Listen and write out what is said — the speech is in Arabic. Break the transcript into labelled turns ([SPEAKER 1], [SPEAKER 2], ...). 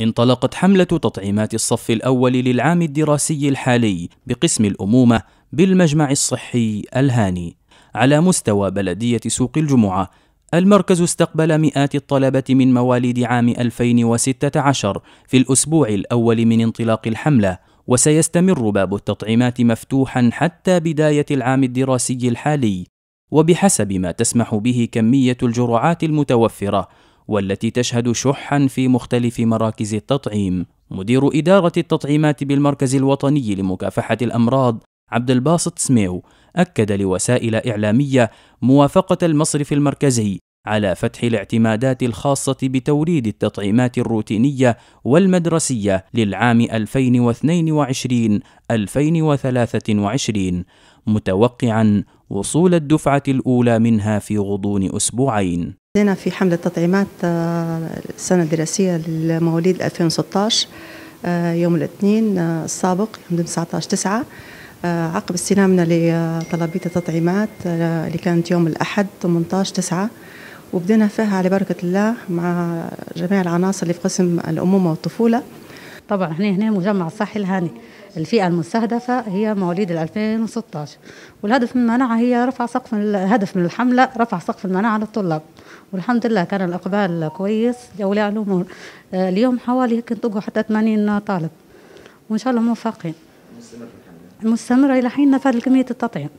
[SPEAKER 1] انطلقت حملة تطعيمات الصف الأول للعام الدراسي الحالي بقسم الأمومة بالمجمع الصحي الهاني على مستوى بلدية سوق الجمعة المركز استقبل مئات الطلبة من مواليد عام 2016 في الأسبوع الأول من انطلاق الحملة وسيستمر باب التطعيمات مفتوحا حتى بداية العام الدراسي الحالي وبحسب ما تسمح به كمية الجرعات المتوفرة والتي تشهد شحا في مختلف مراكز التطعيم مدير إدارة التطعيمات بالمركز الوطني لمكافحة الأمراض عبد الباسط سميو أكد لوسائل إعلامية موافقة المصرف المركزي على فتح الاعتمادات الخاصة بتوريد التطعيمات الروتينية والمدرسية للعام 2022-2023 متوقعا وصول الدفعة الأولى منها في غضون أسبوعين
[SPEAKER 2] بدينا في حملة تطعيمات آه، السنة الدراسية لمواليد 2016 آه، يوم الاثنين آه، السابق يوم 19 9 عقب استلامنا لطلبية التطعيمات اللي كانت يوم الأحد 18 9 وبدينا فيها على بركة الله مع جميع العناصر اللي في قسم الأمومة والطفولة
[SPEAKER 3] طبعا احنا هنا مجمع الصحي الهاني الفئة المستهدفة هي مواليد 2016 والهدف من المناعة هي رفع سقف الهدف من الحملة رفع سقف المناعة للطلاب والحمد لله كان الإقبال كويس لأولياء الأمور آه، اليوم حوالي هيك انطقوا حتى 80 طالب وإن شاء الله موفقين مستمرة إلى حين نفذ كمية التطعيم